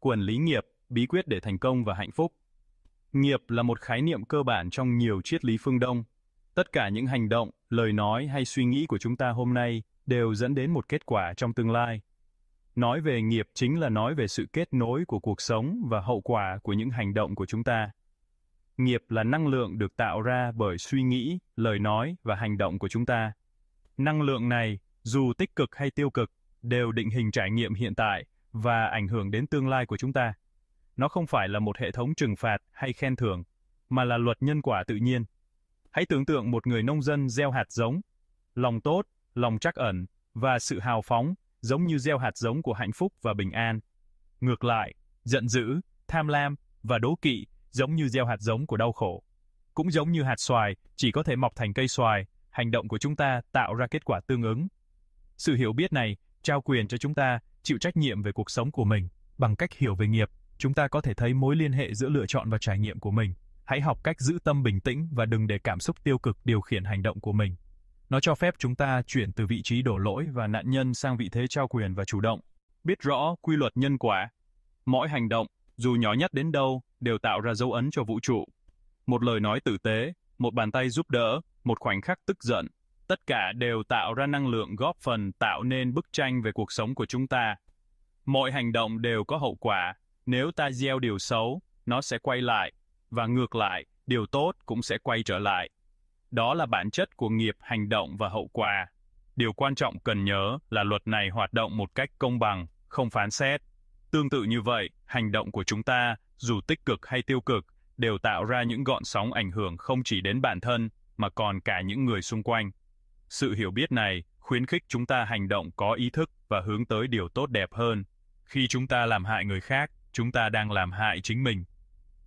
Quản lý nghiệp, bí quyết để thành công và hạnh phúc. Nghiệp là một khái niệm cơ bản trong nhiều triết lý phương Đông. Tất cả những hành động, lời nói hay suy nghĩ của chúng ta hôm nay đều dẫn đến một kết quả trong tương lai. Nói về nghiệp chính là nói về sự kết nối của cuộc sống và hậu quả của những hành động của chúng ta. Nghiệp là năng lượng được tạo ra bởi suy nghĩ, lời nói và hành động của chúng ta. Năng lượng này, dù tích cực hay tiêu cực, đều định hình trải nghiệm hiện tại và ảnh hưởng đến tương lai của chúng ta. Nó không phải là một hệ thống trừng phạt hay khen thưởng, mà là luật nhân quả tự nhiên. Hãy tưởng tượng một người nông dân gieo hạt giống, lòng tốt, lòng trắc ẩn và sự hào phóng, giống như gieo hạt giống của hạnh phúc và bình an. Ngược lại, giận dữ, tham lam và đố kỵ giống như gieo hạt giống của đau khổ. Cũng giống như hạt xoài, chỉ có thể mọc thành cây xoài, hành động của chúng ta tạo ra kết quả tương ứng. Sự hiểu biết này trao quyền cho chúng ta chịu trách nhiệm về cuộc sống của mình. Bằng cách hiểu về nghiệp, chúng ta có thể thấy mối liên hệ giữa lựa chọn và trải nghiệm của mình. Hãy học cách giữ tâm bình tĩnh và đừng để cảm xúc tiêu cực điều khiển hành động của mình. Nó cho phép chúng ta chuyển từ vị trí đổ lỗi và nạn nhân sang vị thế trao quyền và chủ động. Biết rõ quy luật nhân quả. Mỗi hành động, dù nhỏ nhất đến đâu, đều tạo ra dấu ấn cho vũ trụ. Một lời nói tử tế, một bàn tay giúp đỡ, một khoảnh khắc tức giận, tất cả đều tạo ra năng lượng góp phần tạo nên bức tranh về cuộc sống của chúng ta. Mọi hành động đều có hậu quả, nếu ta gieo điều xấu, nó sẽ quay lại, và ngược lại, điều tốt cũng sẽ quay trở lại. Đó là bản chất của nghiệp hành động và hậu quả. Điều quan trọng cần nhớ là luật này hoạt động một cách công bằng, không phán xét. Tương tự như vậy, hành động của chúng ta, dù tích cực hay tiêu cực, đều tạo ra những gọn sóng ảnh hưởng không chỉ đến bản thân, mà còn cả những người xung quanh. Sự hiểu biết này khuyến khích chúng ta hành động có ý thức và hướng tới điều tốt đẹp hơn. Khi chúng ta làm hại người khác, chúng ta đang làm hại chính mình.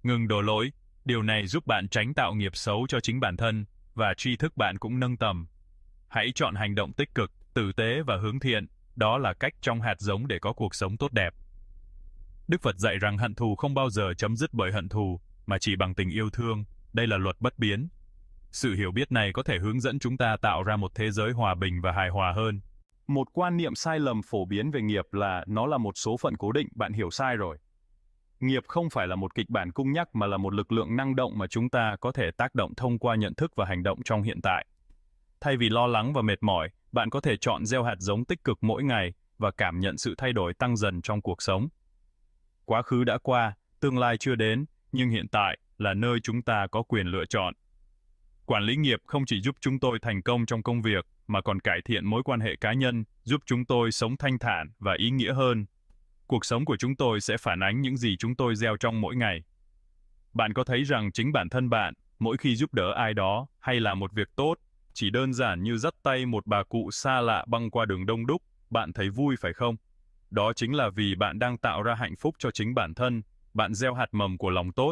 Ngừng đổ lỗi, điều này giúp bạn tránh tạo nghiệp xấu cho chính bản thân và tri thức bạn cũng nâng tầm. Hãy chọn hành động tích cực, tử tế và hướng thiện, đó là cách trong hạt giống để có cuộc sống tốt đẹp. Đức Phật dạy rằng hận thù không bao giờ chấm dứt bởi hận thù, mà chỉ bằng tình yêu thương, đây là luật bất biến, sự hiểu biết này có thể hướng dẫn chúng ta tạo ra một thế giới hòa bình và hài hòa hơn. Một quan niệm sai lầm phổ biến về nghiệp là nó là một số phận cố định, bạn hiểu sai rồi. Nghiệp không phải là một kịch bản cung nhắc mà là một lực lượng năng động mà chúng ta có thể tác động thông qua nhận thức và hành động trong hiện tại. Thay vì lo lắng và mệt mỏi, bạn có thể chọn gieo hạt giống tích cực mỗi ngày và cảm nhận sự thay đổi tăng dần trong cuộc sống. Quá khứ đã qua, tương lai chưa đến, nhưng hiện tại là nơi chúng ta có quyền lựa chọn. Quản lý nghiệp không chỉ giúp chúng tôi thành công trong công việc, mà còn cải thiện mối quan hệ cá nhân, giúp chúng tôi sống thanh thản và ý nghĩa hơn. Cuộc sống của chúng tôi sẽ phản ánh những gì chúng tôi gieo trong mỗi ngày. Bạn có thấy rằng chính bản thân bạn, mỗi khi giúp đỡ ai đó hay là một việc tốt, chỉ đơn giản như dắt tay một bà cụ xa lạ băng qua đường đông đúc, bạn thấy vui phải không? Đó chính là vì bạn đang tạo ra hạnh phúc cho chính bản thân, bạn gieo hạt mầm của lòng tốt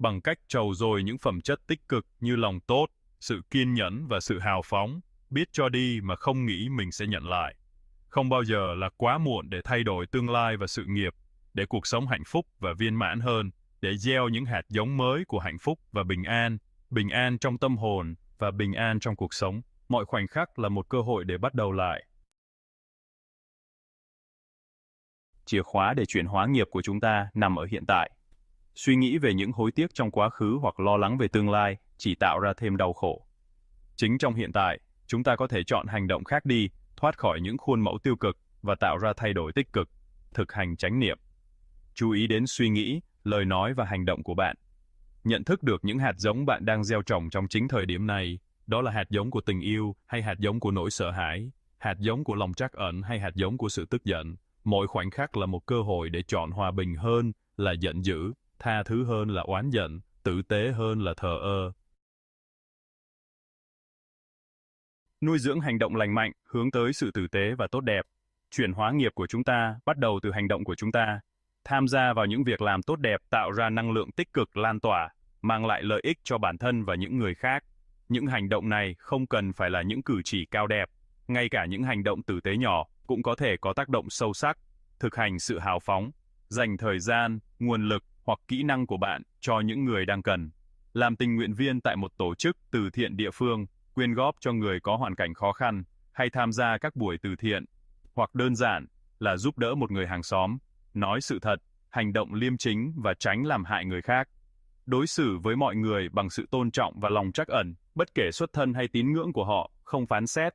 bằng cách trầu dồi những phẩm chất tích cực như lòng tốt, sự kiên nhẫn và sự hào phóng, biết cho đi mà không nghĩ mình sẽ nhận lại. Không bao giờ là quá muộn để thay đổi tương lai và sự nghiệp, để cuộc sống hạnh phúc và viên mãn hơn, để gieo những hạt giống mới của hạnh phúc và bình an, bình an trong tâm hồn và bình an trong cuộc sống. Mọi khoảnh khắc là một cơ hội để bắt đầu lại. Chìa khóa để chuyển hóa nghiệp của chúng ta nằm ở hiện tại. Suy nghĩ về những hối tiếc trong quá khứ hoặc lo lắng về tương lai chỉ tạo ra thêm đau khổ. Chính trong hiện tại, chúng ta có thể chọn hành động khác đi, thoát khỏi những khuôn mẫu tiêu cực và tạo ra thay đổi tích cực, thực hành chánh niệm. Chú ý đến suy nghĩ, lời nói và hành động của bạn. Nhận thức được những hạt giống bạn đang gieo trồng trong chính thời điểm này, đó là hạt giống của tình yêu hay hạt giống của nỗi sợ hãi, hạt giống của lòng trắc ẩn hay hạt giống của sự tức giận. Mỗi khoảnh khắc là một cơ hội để chọn hòa bình hơn là giận dữ tha thứ hơn là oán giận, tử tế hơn là thờ ơ. Nuôi dưỡng hành động lành mạnh, hướng tới sự tử tế và tốt đẹp. Chuyển hóa nghiệp của chúng ta bắt đầu từ hành động của chúng ta. Tham gia vào những việc làm tốt đẹp tạo ra năng lượng tích cực lan tỏa, mang lại lợi ích cho bản thân và những người khác. Những hành động này không cần phải là những cử chỉ cao đẹp, ngay cả những hành động tử tế nhỏ cũng có thể có tác động sâu sắc. Thực hành sự hào phóng, dành thời gian, nguồn lực hoặc kỹ năng của bạn cho những người đang cần. Làm tình nguyện viên tại một tổ chức từ thiện địa phương, quyên góp cho người có hoàn cảnh khó khăn, hay tham gia các buổi từ thiện, hoặc đơn giản là giúp đỡ một người hàng xóm, nói sự thật, hành động liêm chính và tránh làm hại người khác. Đối xử với mọi người bằng sự tôn trọng và lòng trắc ẩn, bất kể xuất thân hay tín ngưỡng của họ, không phán xét.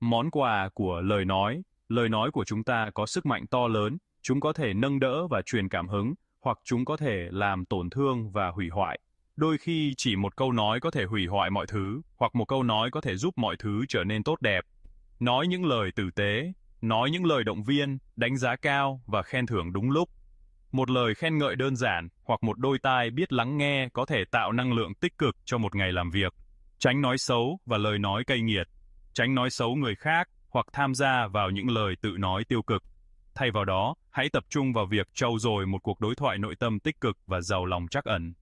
Món quà của lời nói, lời nói của chúng ta có sức mạnh to lớn, Chúng có thể nâng đỡ và truyền cảm hứng, hoặc chúng có thể làm tổn thương và hủy hoại. Đôi khi chỉ một câu nói có thể hủy hoại mọi thứ, hoặc một câu nói có thể giúp mọi thứ trở nên tốt đẹp. Nói những lời tử tế, nói những lời động viên, đánh giá cao và khen thưởng đúng lúc. Một lời khen ngợi đơn giản hoặc một đôi tai biết lắng nghe có thể tạo năng lượng tích cực cho một ngày làm việc. Tránh nói xấu và lời nói cay nghiệt. Tránh nói xấu người khác hoặc tham gia vào những lời tự nói tiêu cực. Thay vào đó, hãy tập trung vào việc trau dồi một cuộc đối thoại nội tâm tích cực và giàu lòng trắc ẩn.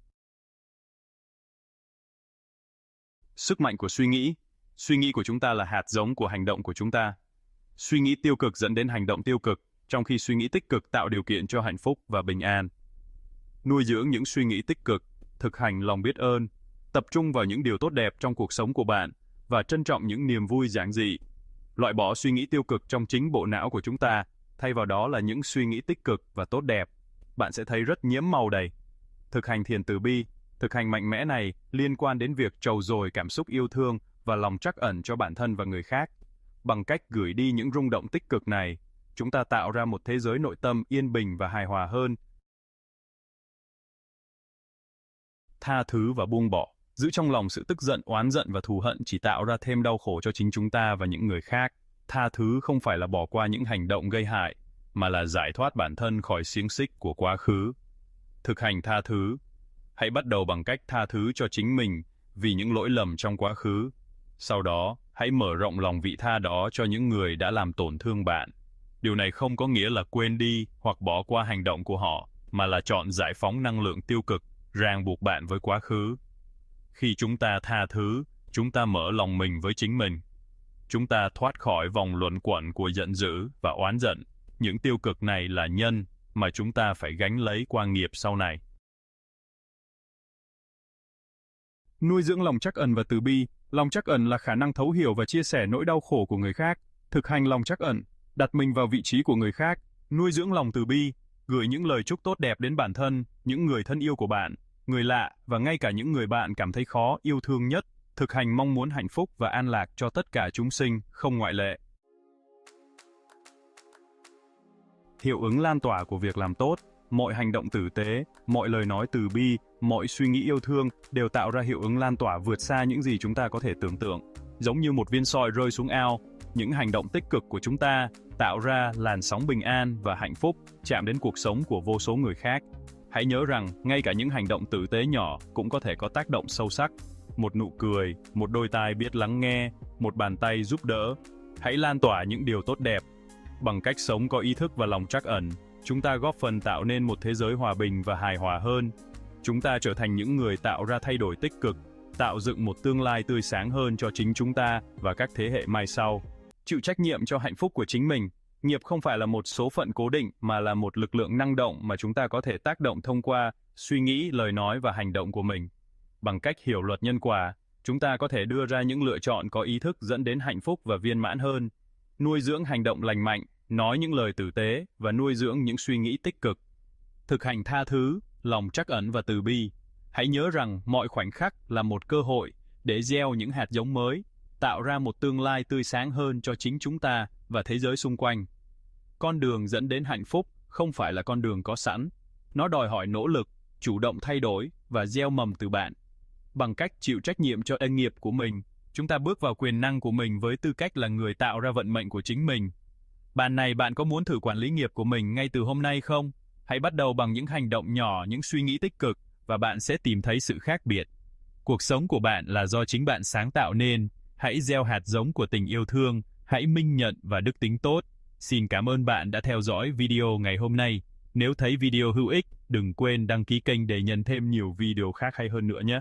Sức mạnh của suy nghĩ Suy nghĩ của chúng ta là hạt giống của hành động của chúng ta. Suy nghĩ tiêu cực dẫn đến hành động tiêu cực, trong khi suy nghĩ tích cực tạo điều kiện cho hạnh phúc và bình an. Nuôi dưỡng những suy nghĩ tích cực, thực hành lòng biết ơn, tập trung vào những điều tốt đẹp trong cuộc sống của bạn và trân trọng những niềm vui giản dị. Loại bỏ suy nghĩ tiêu cực trong chính bộ não của chúng ta Thay vào đó là những suy nghĩ tích cực và tốt đẹp. Bạn sẽ thấy rất nhiễm màu đầy. Thực hành thiền từ bi, thực hành mạnh mẽ này liên quan đến việc trầu dồi cảm xúc yêu thương và lòng trắc ẩn cho bản thân và người khác. Bằng cách gửi đi những rung động tích cực này, chúng ta tạo ra một thế giới nội tâm yên bình và hài hòa hơn. Tha thứ và buông bỏ, giữ trong lòng sự tức giận, oán giận và thù hận chỉ tạo ra thêm đau khổ cho chính chúng ta và những người khác tha thứ không phải là bỏ qua những hành động gây hại, mà là giải thoát bản thân khỏi xiềng xích của quá khứ. Thực hành tha thứ. Hãy bắt đầu bằng cách tha thứ cho chính mình vì những lỗi lầm trong quá khứ. Sau đó, hãy mở rộng lòng vị tha đó cho những người đã làm tổn thương bạn. Điều này không có nghĩa là quên đi hoặc bỏ qua hành động của họ, mà là chọn giải phóng năng lượng tiêu cực, ràng buộc bạn với quá khứ. Khi chúng ta tha thứ, chúng ta mở lòng mình với chính mình, Chúng ta thoát khỏi vòng luẩn quẩn của giận dữ và oán giận. Những tiêu cực này là nhân mà chúng ta phải gánh lấy qua nghiệp sau này. Nuôi dưỡng lòng trắc ẩn và từ bi, lòng trắc ẩn là khả năng thấu hiểu và chia sẻ nỗi đau khổ của người khác, thực hành lòng trắc ẩn, đặt mình vào vị trí của người khác, nuôi dưỡng lòng từ bi, gửi những lời chúc tốt đẹp đến bản thân, những người thân yêu của bạn, người lạ và ngay cả những người bạn cảm thấy khó yêu thương nhất thực hành mong muốn hạnh phúc và an lạc cho tất cả chúng sinh, không ngoại lệ. Hiệu ứng lan tỏa của việc làm tốt, mọi hành động tử tế, mọi lời nói từ bi, mọi suy nghĩ yêu thương đều tạo ra hiệu ứng lan tỏa vượt xa những gì chúng ta có thể tưởng tượng. Giống như một viên sỏi rơi xuống ao, những hành động tích cực của chúng ta tạo ra làn sóng bình an và hạnh phúc chạm đến cuộc sống của vô số người khác. Hãy nhớ rằng, ngay cả những hành động tử tế nhỏ cũng có thể có tác động sâu sắc một nụ cười, một đôi tai biết lắng nghe, một bàn tay giúp đỡ. Hãy lan tỏa những điều tốt đẹp. Bằng cách sống có ý thức và lòng trắc ẩn, chúng ta góp phần tạo nên một thế giới hòa bình và hài hòa hơn. Chúng ta trở thành những người tạo ra thay đổi tích cực, tạo dựng một tương lai tươi sáng hơn cho chính chúng ta và các thế hệ mai sau. Chịu trách nhiệm cho hạnh phúc của chính mình, nghiệp không phải là một số phận cố định mà là một lực lượng năng động mà chúng ta có thể tác động thông qua suy nghĩ, lời nói và hành động của mình. Bằng cách hiểu luật nhân quả, chúng ta có thể đưa ra những lựa chọn có ý thức dẫn đến hạnh phúc và viên mãn hơn, nuôi dưỡng hành động lành mạnh, nói những lời tử tế và nuôi dưỡng những suy nghĩ tích cực. Thực hành tha thứ, lòng trắc ẩn và từ bi. Hãy nhớ rằng mọi khoảnh khắc là một cơ hội để gieo những hạt giống mới, tạo ra một tương lai tươi sáng hơn cho chính chúng ta và thế giới xung quanh. Con đường dẫn đến hạnh phúc không phải là con đường có sẵn. Nó đòi hỏi nỗ lực, chủ động thay đổi và gieo mầm từ bạn bằng cách chịu trách nhiệm cho ân nghiệp của mình. Chúng ta bước vào quyền năng của mình với tư cách là người tạo ra vận mệnh của chính mình. Bạn này bạn có muốn thử quản lý nghiệp của mình ngay từ hôm nay không? Hãy bắt đầu bằng những hành động nhỏ, những suy nghĩ tích cực và bạn sẽ tìm thấy sự khác biệt. Cuộc sống của bạn là do chính bạn sáng tạo nên. Hãy gieo hạt giống của tình yêu thương, hãy minh nhận và đức tính tốt. Xin cảm ơn bạn đã theo dõi video ngày hôm nay. Nếu thấy video hữu ích, đừng quên đăng ký kênh để nhận thêm nhiều video khác hay hơn nữa nhé.